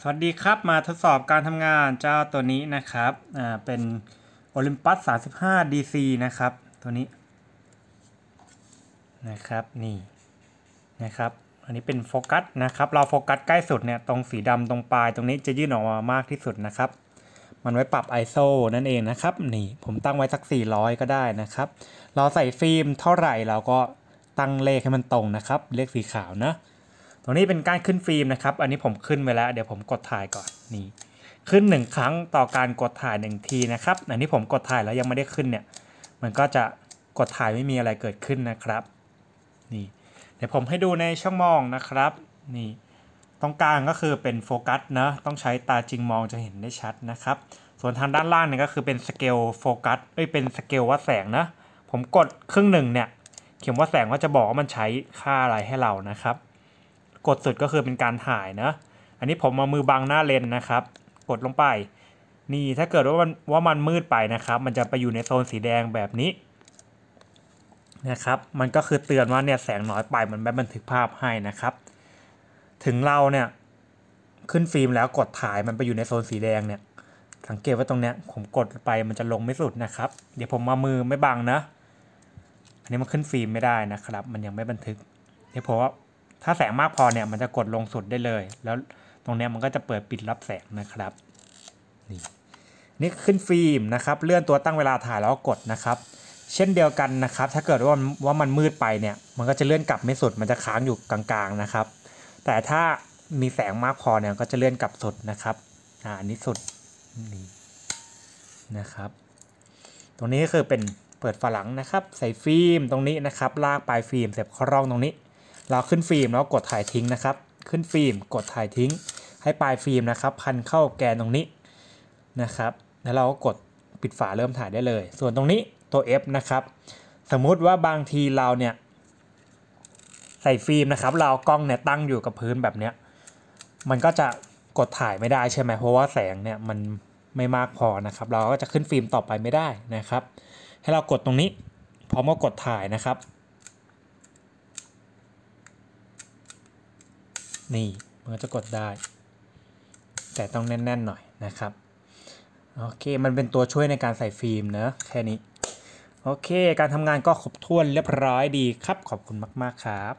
สวัสดีครับมาทดสอบการทำงานเจ้าตัวนี้นะครับ อ่า เป็น Olympus 35 DC นะครับ ตัวนี้นะครับนี่นะครับ อันนี้เป็นโฟกัสนะครับ เราโฟกัสใกล้สุดเนี่ยตรงสีดำตรงปลายตรงนี้จะยื่นออกมามากที่สุดนะครับ มันไว้ปรับ ISO นั่นเองนะครับ นี่ผมตั้งไว้สัก 400 ก็ได้นะครับ เราใส่ฟิล์มเท่าไหร่ เราก็ตั้งเลขให้มันตรงนะครับ เลขสีขาวนะตรงนี้เป็นการขึ้นฟิล์มนะครับ อันนี้ผมขึ้นไปแล้ว เดี๋ยวผมกดถ่ายก่อน นี่ขึ้น 1 ครั้งต่อการกดถ่าย1ทีนะครับ อันนี้ผมกดถ่ายแล้วยังไม่ได้ขึ้นเนี่ย มันก็จะกดถ่ายไม่มีอะไรเกิดขึ้นนะครับ นี่ เดี๋ยวผมให้ดูในช่องมองนะครับ นี่ตรงกลางก็คือเป็นโฟกัสนะ ต้องใช้ตาจริงมองจะเห็นได้ชัดนะครับ ส่วนทางด้านล่างเนี่ยก็คือเป็นสเกลโฟกัสเอ้ยเป็นสเกลวัดแสงนะ ผมกดครึ่งหนึ่งเนี่ย เขียนวัดแสงก็จะบอกว่ามันใช้ค่าอะไรให้เรานะครับกดสุดก็คือเป็นการถ่ายนะ อันนี้ผมมามือบังหน้าเลนนะครับ กดลงไป นี่ถ้าเกิดว่ามันว่ามันมืดไปนะครับ มันจะไปอยู่ในโซนสีแดงแบบนี้นะครับ มันก็คือเตือนว่าเนี่ยแสงน้อยไป มันแบบบันทึกภาพให้นะครับ ถึงเราเนี่ยขึ้นฟิล์มแล้วกดถ่ายมันไปอยู่ในโซนสีแดงเนี่ย สังเกตว่าตรงเนี้ยผมกดไปมันจะลงไม่สุดนะครับ เดี๋ยวผมมามือไม่บังนะ อันนี้มันขึ้นฟิล์มไม่ได้นะครับ มันยังไม่บันทึก เดี๋ยวผมว่าถ้าแสงมากพอเนี่ยมันจะกดลงสุดได้เลย แล้วตรงนี้มันก็จะเปิดปิดรับแสงนะครับ นี่นี่ขึ้นฟิล์มนะครับเลื่อนตัวตั้งเวลาถ่ายแล้วกดนะครับ เช่นเดียวกันนะครับ ถ้าเกิดว่าว่ามันมืดไปเนี่ยมันก็จะเลื่อนกลับไม่สุดมันจะค้างอยู่กลางๆนะครับ แต่ถ้ามีแสงมากพอเนี่ยก็จะเลื่อนกลับสุดนะครับอ่าันนี้สุดนี่นะครับ ตรงนี้ก็คือเป็นเปิดฝาหลังนะครับ ใส่ฟิล์มตรงนี้นะครับ ลากปลายฟิล์มเสียบข้อร่องตรงนี้เราขึ้นฟิล์มแล้วกดถ่ายทิ้งนะครับ ขึ้นฟิล์มกดถ่ายทิ้ง ให้ปลายฟิล์มนะครับ พันเข้าแกนตรงนี้นะครับ แล้วเราก็กดปิดฝาเริ่มถ่ายได้เลย ส่วนตรงนี้ตัว F นะครับ สมมุติว่าบางทีเราเนี่ย ใส่ฟิล์มนะครับ เรากล้องเนี่ยตั้งอยู่กับพื้นแบบเนี้ยมันก็จะกดถ่ายไม่ได้ใช่ไหมเพราะว่าแสงเนี่ยมันไม่มากพอนะครับ เราก็จะขึ้นฟิล์มต่อไปไม่ได้นะครับ ให้เรากดตรงนี้พร้อมก็กดถ่ายนะครับนี่มันก็จะกดได้ แต่ต้องแน่นๆหน่อยนะครับ โอเคมันเป็นตัวช่วยในการใส่ฟิล์มนะ แค่นี้ โอเคการทำงานก็ครบถ้วนเรียบร้อยดีครับขอบคุณมากๆครับ